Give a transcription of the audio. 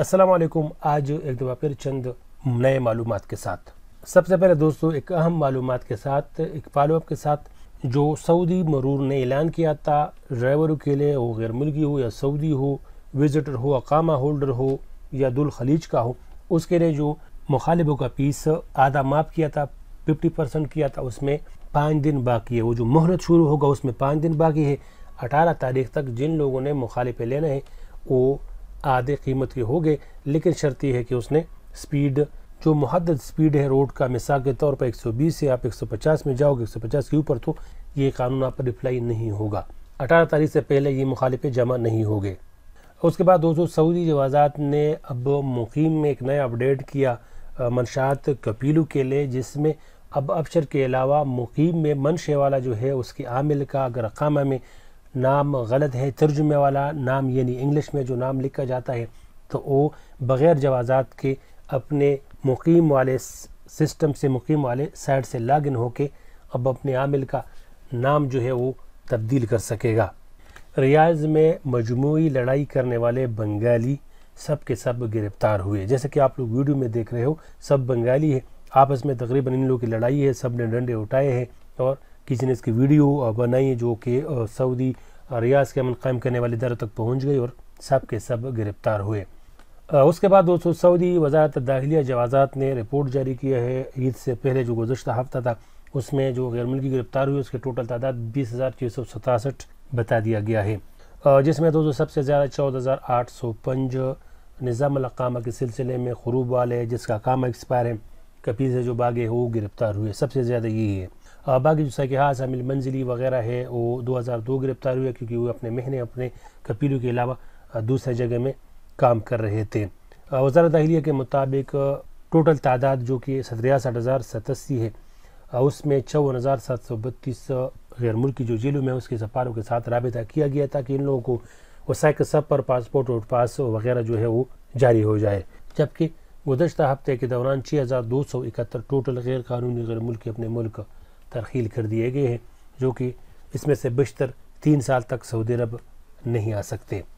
असलम आज एक दफ़ा फिर चंद नए मालूम के साथ सबसे पहले दोस्तों एक अहम मालूम के साथ एक फॉलोअप के साथ जो सऊदी मरूर ने ऐलान किया था ड्राइवरों के लिए वो गैर मुल्की हो या सऊदी हो विजिटर हो अकामा होल्डर हो या दुल खलीज का हो उसके लिए जो मुखालिबों का पीस आधा माफ किया था फिफ्टी परसेंट किया था उसमें पाँच दिन बाकी है वो जो मोहलत शुरू होगा उसमें पाँच दिन बाकी है अठारह तारीख तक जिन लोगों ने मुखालिफे लेना है वो आधे कीमत के हो गए लेकिन शर्त यह है कि उसने स्पीड जो महद स्पीड है रोड का मिसाल के तौर पर 120 से आप 150 में जाओगे 150 के ऊपर तो ये कानून आप पर रिप्लाई नहीं होगा अठारह तारीख से पहले ये मुखालिफे जमा नहीं हो गए उसके बाद दोस्तों सऊदी जवाजात ने अब मुकीम में एक नया अपडेट किया मंशात कपीलू के लिए जिसमें अब अफसर के अलावा मुकीम में मनशे वाला जो है उसके आमिल का अगर अकामा में नाम गलत है तर्जुमे वाला नाम यानी इंग्लिश में जो नाम लिखा जाता है तो वो बग़ैर जवाज़ात के अपने मुकीम वाले सिस्टम से मुकीम वाले साइड से लॉग इन होकर अब अपने आमिल का नाम जो है वो तब्दील कर सकेगा रियाज में मजमू लड़ाई करने वाले बंगाली सब के सब गिरफ़्तार हुए जैसे कि आप लोग वीडियो में देख रहे हो सब बंगाली है आपस में तकरीबन इन लोगों की लड़ाई है सब ने डंडे उठाए हैं और किसी ने इसकी वीडियो बनाई जो कि सऊदी रियाज के अमन कायम करने वाले दरों तक पहुँच गई और सब के सब गिरफ्तार हुए उसके बाद दोस्तों सऊदी वजारत दाखिलिया जवाजात ने रिपोर्ट जारी किया है ईद से पहले जो गुजशत हफ्ता था उसमें जो गैर मुल्की गिरफ्तार हुई उसकी टोटल तादाद बीस हज़ार छः सौ सतासठ बता दिया गया है जिसमें दोस्तों सबसे ज़्यादा चौदह हज़ार आठ सौ पंज निज़ाम अकामा के सिलसिले में खरूब वाले जिसका काम एक्सपायर है कपिल से जो बागे वो गिरफ्तार हुए सबसे ज़्यादा यही है बाकी जो सकिहाज अमिल मंजिली वगैरह है वो 2002 गिरफ्तार हुए क्योंकि वो अपने महीने अपने कपीलों के अलावा दूसरे जगह में काम कर रहे थे वजारत दाहलिया के मुताबिक टोटल तादाद जो कि सतरियासठ हज़ार सतासी है उसमें चौवन हज़ार सात सौ बत्तीस गैर मुल्की जो जेलों में उसके सफारों के साथ रबता किया गया ताकि इन लोगों को वसाइक सब पर पासपोर्ट और पास वगैरह जो है वो जारी हो जाए जबकि गुजशत हफ्ते के दौरान छः हज़ार दो सौ इकहत्तर टोटल गैर कानूनी गैर मुल्क अपने मुल्क तरखील कर दिए गए हैं जो कि इसमें से बशतर तीन साल तक सऊदी अरब नहीं आ सकते